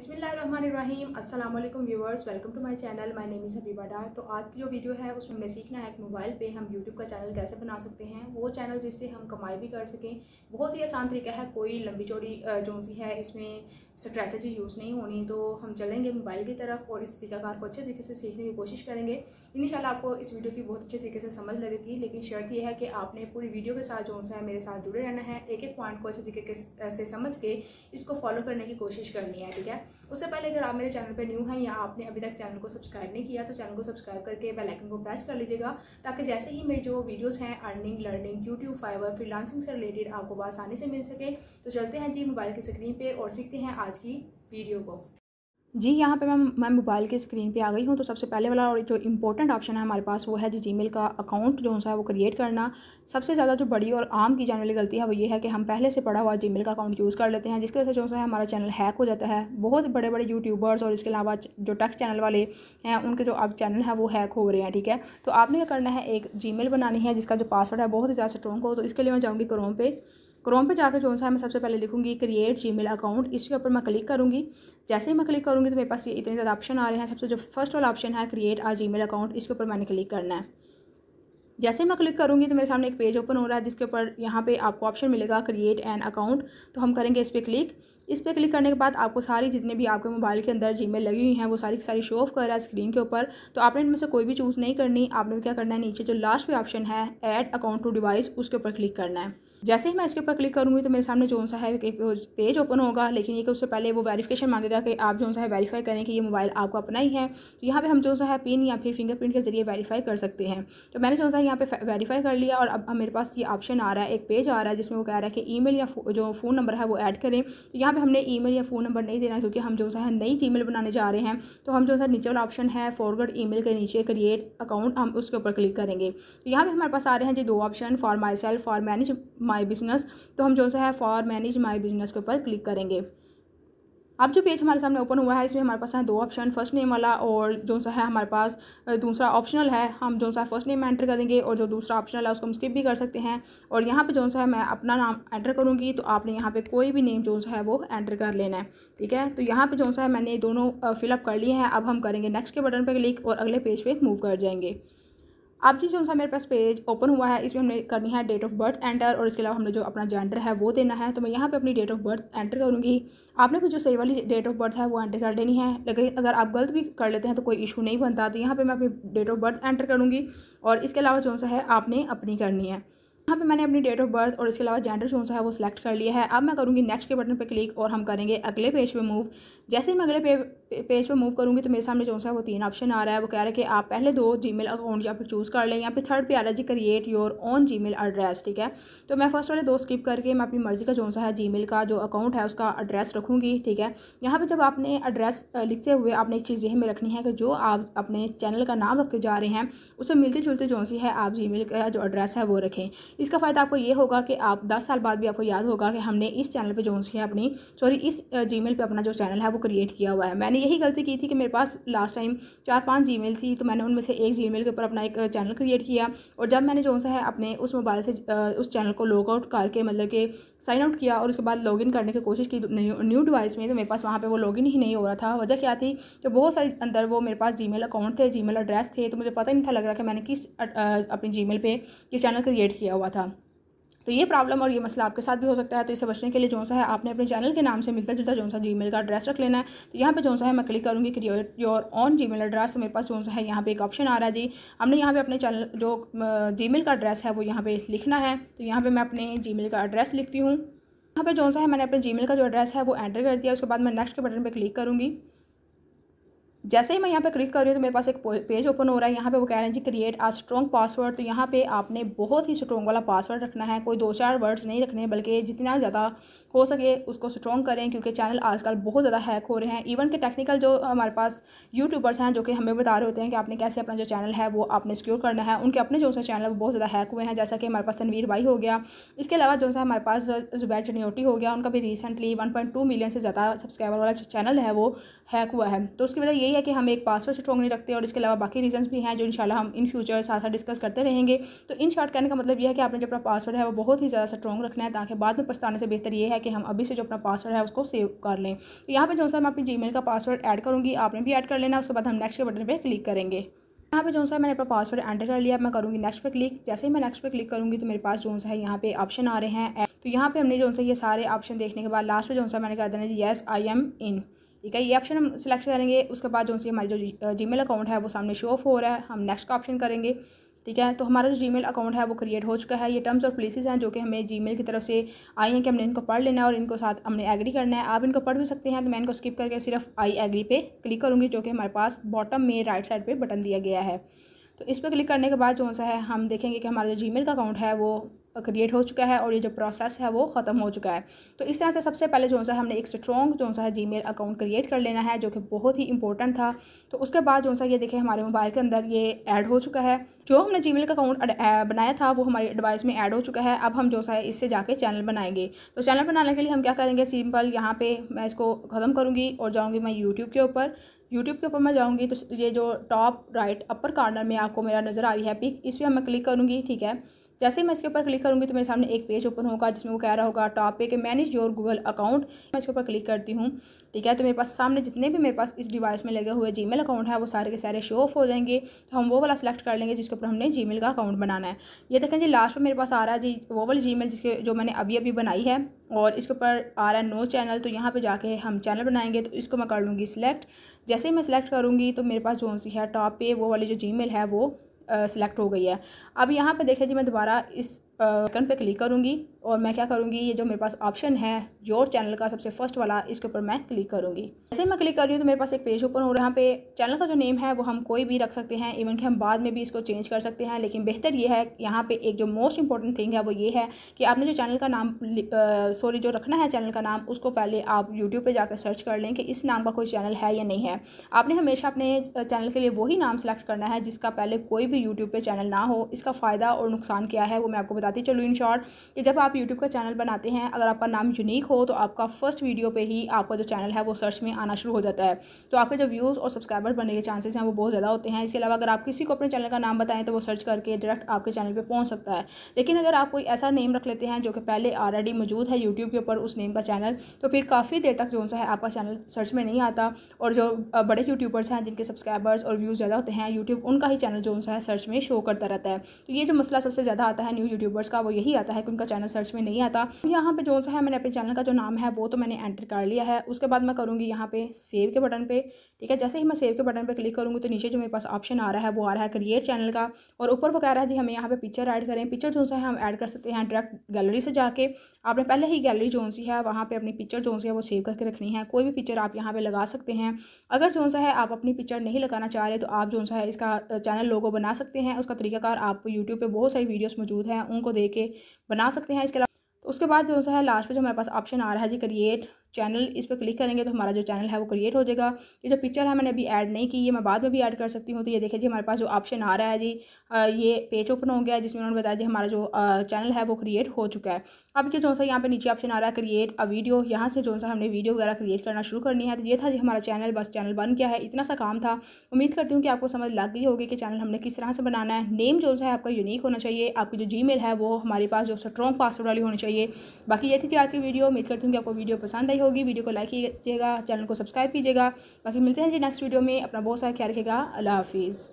बसमीम अस्सलाम वालेकुम viewers welcome to my channel my name is Habiba Dar तो आज की जो वीडियो है उसमें मैं सीखना है कि मोबाइल पे हम यूट्यूब का चैनल कैसे बना सकते हैं वो चैनल जिससे हम कमाई भी कर सकें बहुत ही आसान तरीका है कोई लंबी चौड़ी जो सी है इसमें स्ट्रैटेजी यूज़ नहीं होनी तो हम चलेंगे मोबाइल की तरफ और इस तरीकाकार को अच्छे तरीके से सीखने की कोशिश करेंगे इन आपको इस वीडियो की बहुत अच्छे तरीके से समझ लगेगी लेकिन शर्त यह है कि आपने पूरी वीडियो के साथ जो सा है मेरे साथ जुड़े रहना है एक एक पॉइंट को अच्छे तरीके से समझ के इसको फॉलो करने की कोशिश करनी है ठीक है उससे पहले अगर आप मेरे चैनल पर न्यू हैं या आपने अभी तक चैनल को सब्सक्राइब नहीं किया तो चैनल को सब्सक्राइब करके बेलाइकन को प्रेस कर लीजिएगा ताकि जैसे ही मेरी जो वीडियोज़ हैं earning learning YouTube Fiverr freelancing से रिलेटेड आपको आसानी से मिल सके तो चलते हैं जी मोबाइल की स्क्रीन पर और सीखते हैं आज आज की वीडियो को जी यहाँ पे मैं मैं मोबाइल की स्क्रीन पे आ गई हूँ तो सबसे पहले वाला और जो इम्पोर्टेंट ऑप्शन है हमारे पास वो है जी जीमेल का अकाउंट जो सा है वो क्रिएट करना सबसे ज़्यादा जो बड़ी और आम की जाने वाली गलती है वो ये है कि हम पहले से पड़ा हुआ जीमेल का अकाउंट यूज़ कर लेते हैं जिसकी वजह से जो सा है हमारा चैनल हैक हो जाता है बहुत बड़े बड़े यूट्यूबर्स और इसके अलावा जो टेक्स चैनल वाले हैं उनके जो अब चैनल है वो हैक हो रहे हैं ठीक है तो आपने क्या करना है एक जी बनानी है जिसका जो पासवर्ड है बहुत ज़्यादा स्ट्रॉन्ग हो तो इसके लिए मैं जाऊँगी क्रोम पे क्रोम पे जाकर जो सा मैं सबसे पहले लिखूंगी क्रिएट जी मेल अकाउंट इसके ऊपर मैं क्लिक करूँगी जैसे ही मैं क्लिक करूँगी तो मेरे पास ये इतने ज़्यादा ऑप्शन आ रहे हैं सबसे जो फर्स्ट वाला ऑप्शन है create a Gmail account इसके ऊपर मैंने क्लिक करना है जैसे मैं क्लिक करूँगी तो मेरे सामने एक पेज ओपन हो रहा है जिसके ऊपर यहाँ पे आपको ऑप्शन मिलेगा क्रिएट एन अकाउंट तो हम करेंगे इस पर क्लिक इस पर क्लिक करने के बाद आपको सारी जितने भी आपके मोबाइल के अंदर जीमेल लगी हुई हैं वो सारी की सारी शो ऑफ कर रहा है स्क्रीन के ऊपर तो आपने इनमें से कोई भी चूज़ नहीं करनी आपने क्या करना है नीचे जो लास्ट पे ऑप्शन है एड अकाउंट टू डिवाइस उसके ऊपर क्लिक करना है जैसे ही मैं इसके ऊपर क्लिक करूँगी तो मेरे सामने जो सा है एक पेज ओपन होगा लेकिन ये कि उससे पहले वो वेरीफिकेशन मांगेगा कि आप जो सा है वेरीफाई करें कि ये मोबाइल आपको अपना ही है तो यहाँ पर हम जो सा है पिन या फिर फिंगरप्रिंट के जरिए वेरीफाई कर सकते हैं तो मैंने जो सा यहाँ पर वेरीफाई कर लिया और अब मेरे पास ये ऑप्शन आ रहा है एक पेज आ रहा है जिसमें वो कह रहा है कि ई या जो फ़ोन नंबर है वो ऐड करें तो यहाँ पर हमने ई या फ़ोन नंबर नहीं देना क्योंकि हम जो सा है नई ई बनाने जा रहे हैं तो हम जो सा नीचे वाला ऑप्शन है फॉरवर्ड ई के नीचे क्रिएट अकाउंट हम उसके ऊपर क्लिक करेंगे तो यहाँ पर हमारे पास आ रहे हैं जी दो option for myself for manage my business तो हम जो सा है फॉर मैनेज माई बिजनेस के ऊपर क्लिक करेंगे अब जो पेज हमारे सामने ओपन हुआ है इसमें हमारे पास है दो ऑप्शन फर्स्ट नेम वाला और जो सा है हमारे पास दूसरा ऑप्शनल है हम जो सा फर्स्ट नेम एंटर करेंगे और जो दूसरा ऑप्शनल है उसको हम स्किप भी कर सकते हैं और यहाँ पे जो सा है मैं अपना नाम एंटर करूँगी तो आपने यहाँ पे कोई भी नेम जो सा है वो एंटर कर लेना है ठीक है तो यहाँ पर जो सा है मैंने दोनों फिलअप कर लिए हैं अब हम करेंगे नेक्स्ट के बटन पर क्लिक और अगले पेज पर मूव कर जाएंगे अब जी जो सा मेरे पास पेज ओपन हुआ है इसमें हमने करनी है डेट ऑफ बर्थ एंटर और इसके अलावा हमने जो अपना जेंडर है वो देना है तो मैं यहाँ पे अपनी डेट ऑफ बर्थ एंटर करूँगी आपने भी जो सही वाली डेट ऑफ बर्थ है वो एंटर कर देनी है लेकिन अगर आप गलत भी कर लेते हैं तो कोई इशू नहीं बनता तो यहाँ पर मैं अपनी डेट ऑफ बर्थ एंटर करूँगी और इसके अलावा जो सा है आपने अपनी करनी है यहाँ पर मैंने अपनी डेट ऑफ बर्थ और इसके अलावा जेंडर जो सा है वो सिलेक्ट कर लिया है अब मैं करूँगी नेक्स्ट के बटन पर क्लिक और हम करेंगे अगले पेज पर मूव जैसे ही मैं अगले पे, पे, पेज पर मूव करूँगी तो मेरे सामने जो सा वो तीन ऑप्शन आ रहा है वो कह रहा है कि आप पहले दो जी अकाउंट या फिर चूज़ कर लें या फिर थर्ड पे आ रहा है जी create your own G address ठीक है तो मैं फर्स्ट वाले दो स्किप करके मैं अपनी मर्ज़ी का जो सा है जी का जो अकाउंट है उसका एड्रेस रखूँगी ठीक है यहाँ पर जब आपने एड्रेस लिखते हुए आपने एक चीज़ यह में रखनी है कि जो आप अपने चैनल का नाम रखते जा रहे हैं उसे मिलते जुलते जो सी है आप जी का जो एड्रेस है वो रखें इसका फ़ायदा आपको ये होगा कि आप दस साल बाद भी आपको याद होगा कि हमने इस चैनल पर जो सी है अपनी सॉरी इस जी पे अपना जो चैनल है वो क्रिएट किया हुआ है मैंने यही गलती की थी कि मेरे पास लास्ट टाइम चार पाँच जी थी तो मैंने उनमें से एक जी के ऊपर अपना एक चैनल uh, क्रिएट किया और जब मैंने जो सा है अपने उस मोबाइल से uh, उस चैनल को लॉग आउट करके मतलब कि साइन आउट किया और उसके बाद इन करने की कोशिश की न्यू डिवाइस में तो मेरे पास वहाँ पर वो लॉगिन ही नहीं हो रहा था वजह क्या थी कि बहुत सारी अंदर वो मेरे पास जी अकाउंट थे जी एड्रेस थे तो मुझे पता ही नहीं था लग रहा कि मैंने किस uh, अपनी जी पे ये चैनल क्रिएट किया हुआ था तो ये प्रॉब्लम और ये मसला आपके साथ भी हो सकता है तो इसे बचने के लिए जो सा है आपने अपने चैनल के नाम से मिलता जुलता जो सा जी का एड्रेस रख लेना है तो यहाँ पर जो सा है मैं क्लिक करूँगी create your own G address तो मेरे पास जो सा है यहाँ पर एक ऑप्शन आ रहा है जी हमने यहाँ पर अपने चैनल जो जी का एड्रेस है वो यहाँ पर लिखना है तो यहाँ पर मैं अपने जी का एड्रेस लिखती हूँ यहाँ पे जो सा है मैंने अपने जीमेल का जो एड्रेस है वो एंटर कर दिया उसके बाद मैं नेक्स्ट के बटन पे क्लिक करूँगी जैसे ही मैं यहाँ पे क्लिक कर रही हूँ तो मेरे पास एक पेज ओपन हो रहा है यहाँ पे वो कह रहे हैं जी क्रिएट आ स्ट्रॉन्ग पासवर्ड तो यहाँ पे आपने बहुत ही स्ट्रॉन्ग वाला पासवर्ड रखना है कोई दो चार वर्ड्स नहीं रखने बल्कि जितना ज़्यादा हो सके उसको स्ट्रॉन्ग करें क्योंकि चैनल आजकल बहुत ज़्यादा हैक हो रहे हैं इवन के टेक्निकल जो हमारे पास यूट्यूबर्स हैं जो कि हमें बता रहे होते हैं कि आपने कैसे अपना जो चैनल है वो आपने सिक्योर करना है उनके अपने जो से चैनल है वो बहुत ज़्यादा हैक हुए हैं जैसा कि हमारे पास तनवीर भाई हो गया इसके अलावा जो है हमारे पास जुबैर चनियोटी हो गया उनका भी रिसेंटली वन मिलियन से ज़्यादा सब्सक्राइबर वाला चैनल है वो हैक हुआ है तो उसकी वजह ये यही है कि हम एक पासवर्ड स्ट्रॉन्ग नहीं रखते और इसके अलावा बाकी रीजन भी हैं जो इंशाल्लाह हम इन फ्यूचर साथ साथ डिस्कस करते रहेंगे तो इन शॉर्ट कहने का मतलब यह है कि आपने जो अपना पासवर्ड है वो बहुत ही ज़्यादा स्ट्रॉन्ग रखना है ताकि बाद में पछताने से बेहतर यह है कि हम अभी से जो अपना पासवर्ड है उसको सेव कर लें तो यहाँ पर जो सा मैं अपनी जी का पासवर्ड ऐड करूँगी आपने भी ऐड कर लेना उसके बाद हम नेक्स्ट के बटन पर क्लिक करेंगे यहाँ पे जो सा मैंने अपना पासवर्ड एंटर कर लिया मैं करूँगी नेक्स्ट पे क्लिक जैसे ही मैं नेक्स्ट पे क्लिक करूँगी तो मेरे पास जो है यहाँ पे ऑप्शन आ रहे हैं तो यहाँ पे हमने जो है ये सारे ऑप्शन देखने के बाद लास्ट पे जो सा मैंने कर देना येस आई एम इन ठीक है ये ऑप्शन हम सिलेक्ट करेंगे उसके बाद जो सी हमारी जो जी अकाउंट है वो सामने शो ऑफ हो रहा है हम नेक्स्ट का ऑप्शन करेंगे ठीक है तो हमारा जो मेल अकाउंट है वो क्रिएट हो चुका है ये टर्म्स और प्लेसेस हैं जो कि हमें मेल की तरफ से आई हैं कि हमने इनको पढ़ लेना है और इनको साथ हमने एग्री करना है आप इनको पढ़ भी सकते हैं तो मैं इनको स्किप करके सिर्फ आई एग्री पे क्लिक करूँगी जो कि हमारे पास बॉटम में राइट साइड पर बटन दिया गया है तो इस पर क्लिक करने के बाद जो सा है हम देखेंगे कि हमारा जो जी का अकाउंट है वो क्रिएट हो चुका है और ये जो प्रोसेस है वो ख़त्म हो चुका है तो इस तरह से सबसे पहले जो सा हमने एक स्ट्रॉन्ग जो सा है जी अकाउंट क्रिएट कर लेना है जो कि बहुत ही इंपॉर्टेंट था तो उसके बाद जो सा ये देखें हमारे मोबाइल के अंदर ये ऐड हो चुका है जो हमने जी का अकाउंट eh, बनाया था वो हमारी एडवाइस में ऐड हो चुका है अब हम जो सा है इससे जाके चैनल बनाएंगे तो चैनल बनाने के लिए हम क्या करेंगे सिंपल यहाँ पर मैं इसको ख़त्म करूँगी और जाऊँगी मैं यूट्यूब के ऊपर यूट्यूब के ऊपर मैं जाऊँगी तो ये जो टॉप राइट अपर कॉर्नर में आपको मेरा नज़र आ रही है पिक इस पर मैं क्लिक करूँगी ठीक है जैसे मैं इसके ऊपर क्लिक करूँगी तो मेरे सामने एक पेज ओपन होगा जिसमें वो कह रहा होगा टॉप पे मैनेज योर गूगल अकाउंट मैं इसके ऊपर क्लिक करती हूँ ठीक है तो मेरे पास सामने जितने भी मेरे पास इस डिवाइस में लगे हुए जी अकाउंट है वो सारे के सारे शो ऑफ हो जाएंगे तो हम वो वाला सेलेक्ट कर लेंगे जिसके ऊपर हमने जी का अकाउंट बनाना है ये देखें जी लास्ट में मेरे पास आ रहा है जी वो वाली जी जिसके जो मैंने अभी अभी बनाई है और इसके ऊपर आ रहा है नो चैनल तो यहाँ पे जाके हम चैनल बनाएंगे तो इसको मैं कर लूँगी सिलेक्ट जैसे ही मैं सिलेक्ट करूँगी तो मेरे पास जो सी है टॉप पे वो वाली जो जी है वो सिलेक्ट हो गई है अब यहाँ पे देखिए जी मैं दोबारा इस बटन पे क्लिक करूँगी और मैं क्या करूँगी ये जो मेरे पास ऑप्शन है योर चैनल का सबसे फर्स्ट वाला इसके ऊपर मैं क्लिक करूँगी जैसे मैं क्लिक कर रही हूँ तो मेरे पास एक पेज ओपन हो रहा है यहाँ पे चैनल का जो नेम है वो हम कोई भी रख सकते हैं इवन कि हम बाद में भी इसको चेंज कर सकते हैं लेकिन बेहतर ये है यहाँ पर एक जो मोस्ट इंपॉर्टेंट थिंग है वो ये है कि आपने जो चैनल का नाम सॉरी जो रखना है चैनल का नाम उसको पहले आप यूट्यूब पर जाकर सर्च कर लें कि इस नाम का कोई चैनल है या नहीं है आपने हमेशा अपने चैनल के लिए वही नाम सेलेक्ट करना है जिसका पहले कोई भी यूट्यूब पर चैनल ना हो इसका फ़ायदा और नुकसान क्या है वो मैं आपको बता लगाती चलूँ इन शॉर्ट कि जब आप यूट्यूब का चैनल बनाते हैं अगर आपका नाम यूनिक हो तो आपका फर्स्ट वीडियो पर ही आपका जो चैनल है वो सर्च में आना शुरू हो जाता है तो आपके जो व्यूज़ और सब्सक्राइबर बनने के चांसेस हैं वो बहुत ज़्यादा होते हैं इसके अलावा अगर आप किसी को अपने चैनल का नाम बताएं तो वो सर्च करके डायरेक्ट आपके चैनल पर पहुँच सकता है लेकिन अगर आप कोई ऐसा नेम रख लेते हैं जो कि पहले ऑलरेडी मौजूद है यूट्यूब के ऊपर उस नेम का चैनल तो फिर काफ़ी देर तक जो है आपका चैनल सर्च में नहीं आता और जो बड़े यूट्यूबर्स हैं जिनके सब्सक्राइबर्स और व्यूज़ ज़्यादा होते हैं यूट्यूब उनका ही चैनल जो है सर्च में शो करता रहता है तो ये जो मसला सबसे ज़्यादा आता है न्यू यूट्यूबर व्यूवर्स का वो यही आता है कि उनका चैनल सर्च में नहीं आता यहाँ पे जो सा है मैंने अपने चैनल का जो नाम है वो तो मैंने एंटर कर लिया है उसके बाद मैं करूँगी यहाँ पे सेव के बटन पे ठीक है जैसे ही मैं सेव के बटन पे क्लिक करूँगी तो नीचे जो मेरे पास ऑप्शन आ रहा है वो आ रहा है क्रिएट चैनल का और ऊपर वो कह रहा है जी हमें यहाँ पर पिक्चर ऐड करें पिक्चर जो है हम ऐड कर सकते हैं डायरेक्ट गैलरी से जाके आपने पहले ही गैलरी जो सी है वहाँ पर अपनी पिक्चर जो है वो सेव करके रखनी है कोई भी पिक्चर आप यहाँ पर लगा सकते हैं अगर जो सा है आप अपनी पिक्चर नहीं लगाना चाह रहे तो आप जो है इसका चैनल लोगो बना सकते हैं उसका तरीकाकार आप यूट्यूब पर बहुत सारी वीडियोज़ मौजूद हैं उनको को दे के बना सकते हैं इसके अलावा तो उसके बाद जो है लास्ट में जो हमारे पास ऑप्शन आ रहा है जी क्रिएट चैनल इस पर क्लिक करेंगे तो हमारा जो चैनल है वो क्रिएट हो जाएगा ये जो पिक्चर है मैंने अभी ऐड नहीं की है मैं बाद में भी ऐड कर सकती हूँ तो ये देखिए जी हमारे पास जो ऑप्शन आ रहा है जी ये पेज ओपन हो गया है जिसमें उन्होंने बताया जी हमारा जो चैनल है वो क्रिएट हो चुका है अब ये जो सा यहाँ पर नीचे ऑप्शन आ रहा है क्रिएट अ वीडियो यहाँ से जो सा हमने वीडियो वगैरह क्रिएट करना शुरू करनी है तो ये था जी हमारा चैनल बस चैनल बन गया है इतना सा काम था उम्मीद करती हूँ कि आपको समझ लग गई होगी कि चैनल हमने किस तरह से बनाना है नेम जो है आपका यूनिक होना चाहिए आपकी जो जी है वो हमारे पास जो स्ट्रॉन्ग पासवर्ड वाली होनी चाहिए बाकी ये थी जी आज की वीडियो उम्मीद करती हूँ कि आपको वीडियो पसंद आई होगी वीडियो को लाइक कीजिएगा चैनल को सब्सक्राइब कीजिएगा बाकी मिलते हैं जी नेक्स्ट वीडियो में अपना बहुत सारा ख्याल रखेगा अल्लाह हाफिज़